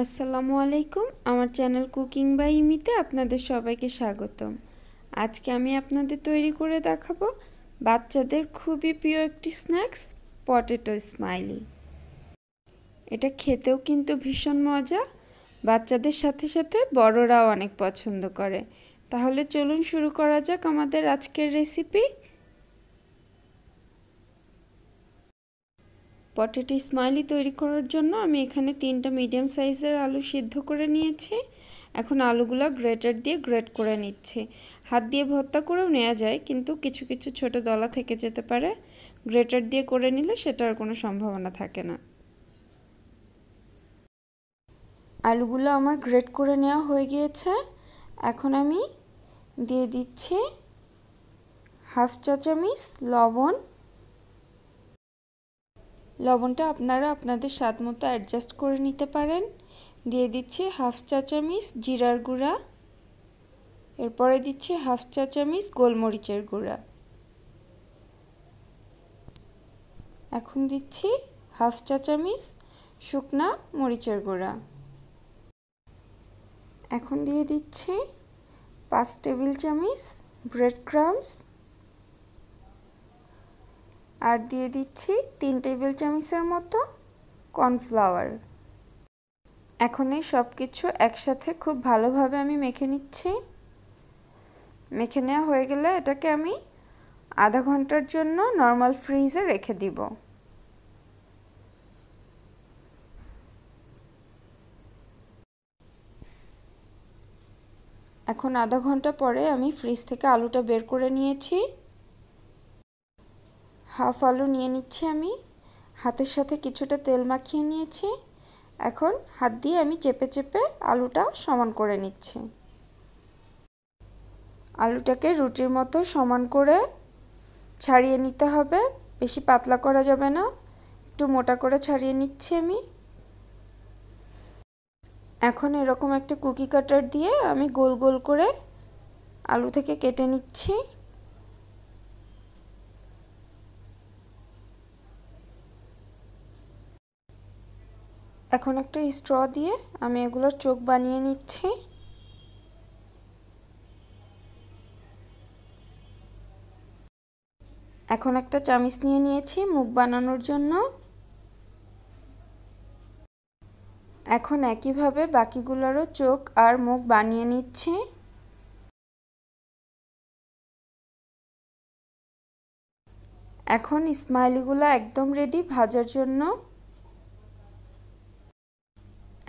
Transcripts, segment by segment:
আসসালামু আলাইকুম আমার চ্যানেল কুকিং বাই ইমিতে আপনাদের সবাইকে স্বাগতম আজকে আমি আপনাদের তৈরি করে দেখাবো বাচ্চাদের খুবই প্রিয় একটি স্ন্যাক্স পটেটো স্মাইলি এটা খেতেও কিন্তু ভীষণ মজা বাচ্চাদের সাথে সাথে বড়রাও অনেক পছন্দ করে তাহলে চলুন শুরু করা যাক আমাদের আজকের রেসিপি পটেটো স্মাইলি তৈরি করার জন্য আমি এখানে তিনটা মিডিয়াম সাইজের আলু সিদ্ধ করে নিয়েছি এখন আলুগুলো গ্রেটার দিয়ে গ্রেট করে নিচ্ছে হাত দিয়ে ভর্তা করেও নেওয়া যায় কিন্তু কিছু কিছু ছোট দলা থেকে যেতে পারে গ্রেটার দিয়ে করে নিলে সেটার কোনো সম্ভাবনা থাকে না আলুগুলো আমার গ্রেট করে নেওয়া হয়ে গিয়েছে এখন আমি দিয়ে দিচ্ছি হাফ চা চামিচ লবণ লবণটা আপনারা আপনাদের স্বাদ মতো অ্যাডজাস্ট করে নিতে পারেন দিয়ে দিচ্ছে হাফ চা চামচ জিরার গুঁড়া এরপরে দিচ্ছে হাফ চা চামচ গোলমরিচের গুঁড়া এখন দিচ্ছি হাফ চা চামচ শুকনা মরিচের গুঁড়া এখন দিয়ে দিচ্ছি পাঁচ টেবিল চামিচ ব্রেড ক্রামস আর দিয়ে দিচ্ছি তিন টেবিল চামচের মতো কর্নফ্লাওয়ার এখন এই সব কিছু একসাথে খুব ভালোভাবে আমি মেখে নিচ্ছি মেখে নেওয়া হয়ে গেলে এটাকে আমি আধা ঘন্টার জন্য নর্মাল ফ্রিজে রেখে দিব এখন আধা ঘন্টা পরে আমি ফ্রিজ থেকে আলুটা বের করে নিয়েছি হাফ আলু নিয়ে নিচ্ছি আমি হাতের সাথে কিছুটা তেল মাখিয়ে নিয়েছি এখন হাত দিয়ে আমি চেপে চেপে আলুটা সমান করে নিচ্ছি আলুটাকে রুটির মতো সমান করে ছাড়িয়ে নিতে হবে বেশি পাতলা করা যাবে না একটু মোটা করে ছাড়িয়ে নিচ্ছি আমি এখন এরকম একটা কুকি কাটার দিয়ে আমি গোল গোল করে আলু থেকে কেটে নিচ্ছি এখন একটা স্ট্র দিয়ে আমি এগুলোর চোখ বানিয়ে নিচ্ছি এখন একটা চামিচ নিয়ে নিয়েছি মুখ বানানোর জন্য এখন একইভাবে বাকিগুলোরও চোখ আর মুখ বানিয়ে নিচ্ছি এখন স্মাইলিগুলো একদম রেডি ভাজার জন্য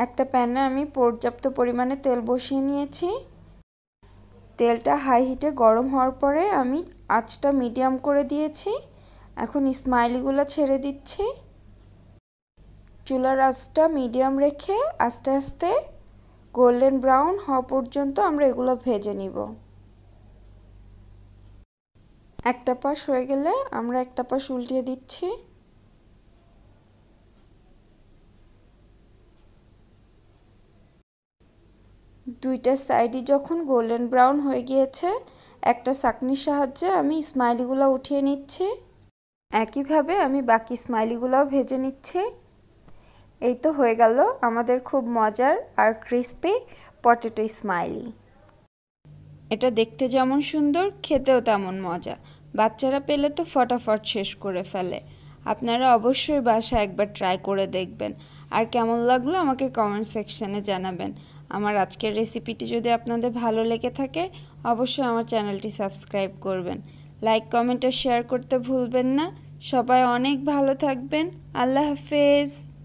একটা প্যানে আমি পর্যাপ্ত পরিমাণে তেল বসিয়ে নিয়েছি তেলটা হাই হিটে গরম হওয়ার পরে আমি আঁচটা মিডিয়াম করে দিয়েছি এখন স্মাইলগুলো ছেড়ে দিচ্ছি চুলার আঁচটা মিডিয়াম রেখে আস্তে আস্তে গোল্ডেন ব্রাউন হওয়া পর্যন্ত আমরা এগুলো ভেজে নিব একটা পাশ হয়ে গেলে আমরা একটা পাশ উল্টিয়ে দিচ্ছি দুইটা সাইডই যখন গোল্ডেন ব্রাউন হয়ে গিয়েছে একটা সাকনির সাহায্যে আমি স্মাইলিগুলো উঠিয়ে নিচ্ছি একইভাবে আমি বাকি স্মাইলিগুলোও ভেজে নিচ্ছি এই তো হয়ে গেল আমাদের খুব মজার আর ক্রিস্পি পটেটো স্মাইলি এটা দেখতে যেমন সুন্দর খেতেও তেমন মজা বাচ্চারা পেলে তো ফটাফট শেষ করে ফেলে আপনারা অবশ্যই বাসা একবার ট্রাই করে দেখবেন আর কেমন লাগলো আমাকে কমেন্ট সেকশানে জানাবেন আমার আজকের রেসিপিটি যদি আপনাদের ভালো লেগে থাকে অবশ্যই আমার চ্যানেলটি সাবস্ক্রাইব করবেন লাইক কমেন্ট আর শেয়ার করতে ভুলবেন না সবাই অনেক ভালো থাকবেন আল্লাহ হাফেজ